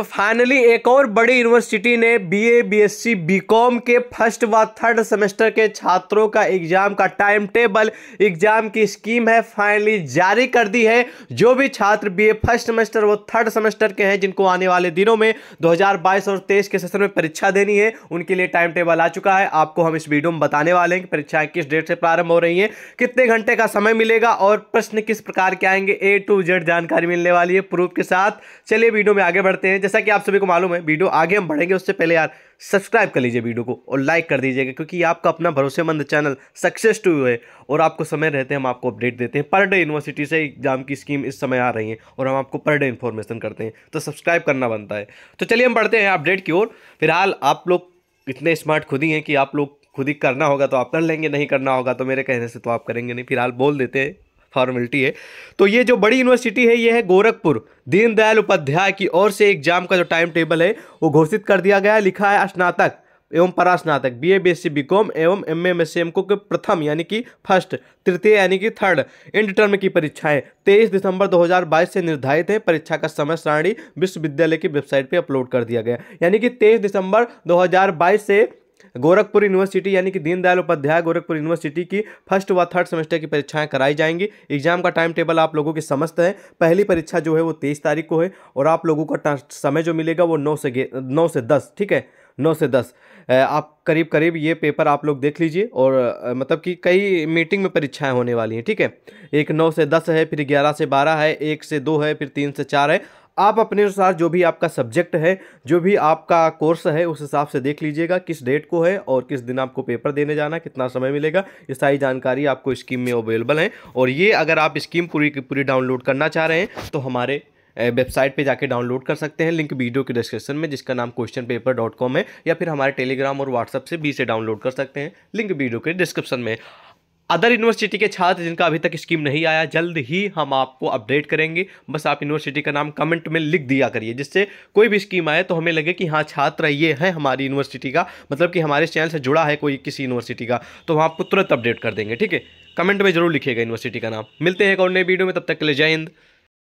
तो फाइनली एक और बड़ी यूनिवर्सिटी ने बीए, बीएससी, बीकॉम के फर्स्ट व थर्ड सेमेस्टर के छात्रों का एग्जाम का टाइम टेबल एग्जाम की स्कीम है फाइनली जारी कर दी है जो भी छात्र बीए फर्स्ट सेमेस्टर व थर्ड सेमेस्टर के हैं जिनको आने वाले दिनों में 2022 और 23 के सेशन में परीक्षा देनी है उनके लिए टाइम टेबल आ चुका है आपको हम इस वीडियो में बताने वाले हैं कि परीक्षाएं किस डेट से प्रारंभ हो रही है कितने घंटे का समय मिलेगा और प्रश्न किस प्रकार के आएंगे ए टू जेड जानकारी मिलने वाली है प्रूफ के साथ चलिए वीडियो में आगे बढ़ते हैं जैसा कि आप सभी को मालूम है वीडियो आगे हम बढ़ेंगे उससे पहले यार सब्सक्राइब कर लीजिए वीडियो को और लाइक कर दीजिएगा क्योंकि आपका अपना भरोसेमंद चैनल सक्सेस टू है और आपको समय रहते हैं हम आपको अपडेट देते हैं पर डे यूनिवर्सिटी से एग्जाम की स्कीम इस समय आ रही है और हम आपको पर डे इन्फॉर्मेशन करते हैं तो सब्सक्राइब करना बनता है तो चलिए हम बढ़ते हैं अपडेट की ओर फिलहाल आप लोग इतने स्मार्ट खुद ही हैं कि आप लोग खुद ही करना होगा तो आप कर लेंगे नहीं करना होगा तो मेरे कहने से तो आप करेंगे नहीं फिलहाल बोल देते हैं फॉर्मेलिटी है तो ये जो बड़ी यूनिवर्सिटी है ये है गोरखपुर दीनदयाल उपाध्याय की ओर से एग्जाम का जो टाइम टेबल है वो घोषित कर दिया गया है लिखा है स्नातक एवं परास्नातक B A B S B com एवं M M S C M प्रथम यानी कि फर्स्ट तृतीय यानी कि थर्ड इंड टर्म की परीक्षाएं 23 दिसंबर 2022 से निर्धारित है परीक्षा का समय सारणी विश्वविद्यालय की वेबसाइट पर अपलोड कर दिया गया यानी कि 23 दिसंबर 2022 से गोरखपुर यूनिवर्सिटी यानी कि दीनदयाल उपाध्याय गोरखपुर यूनिवर्सिटी की फर्स्ट व थर्ड सेमेस्टर की परीक्षाएं कराई जाएंगी एग्जाम का टाइम टेबल आप लोगों के समस्त है पहली परीक्षा जो है वो तेईस तारीख को है और आप लोगों का समय जो मिलेगा वो नौ से नौ से दस ठीक है नौ से दस आप करीब करीब ये पेपर आप लोग देख लीजिए और मतलब कि कई मीटिंग में परीक्षाएं होने वाली हैं ठीक है एक नौ से दस है फिर ग्यारह से बारह है एक से दो है फिर तीन से चार है आप अपने अनुसार जो भी आपका सब्जेक्ट है जो भी आपका कोर्स है उस हिसाब से देख लीजिएगा किस डेट को है और किस दिन आपको पेपर देने जाना कितना समय मिलेगा ये सारी जानकारी आपको स्कीम में अवेलेबल है और ये अगर आप स्कीम पूरी की पूरी डाउनलोड करना चाह रहे हैं तो हमारे वेबसाइट पे जाके डाउनलोड कर सकते हैं लिंक वीडियो के डिस्क्रिप्शन में जिसका नाम क्वेश्चन पेपर डॉट कॉम है या फिर हमारे टेलीग्राम और व्हाट्सअप से भी इसे डाउनलोड कर सकते हैं लिंक वीडियो के डिस्क्रिप्शन में अदर यूनिवर्सिटी के छात्र जिनका अभी तक स्कीम नहीं आया जल्द ही हम आपको अपडेट करेंगे बस आप यूनिवर्सिटी का नाम कमेंट में लिख दिया करिए जिससे कोई भी स्कीम आए तो हमें लगे कि हाँ छात्र ये है हमारी यूनिवर्सिटी का मतलब कि हमारे चैनल से जुड़ा है कोई किसी यूनिवर्सिटी का तो वहाँ आपको तुरंत अपडेट कर देंगे ठीक है कमेंट में जरूर लिखिएगा यूनिवर्सिटी का नाम मिलते हैं एक और नई वीडियो में तब तक के लिए जय हिंद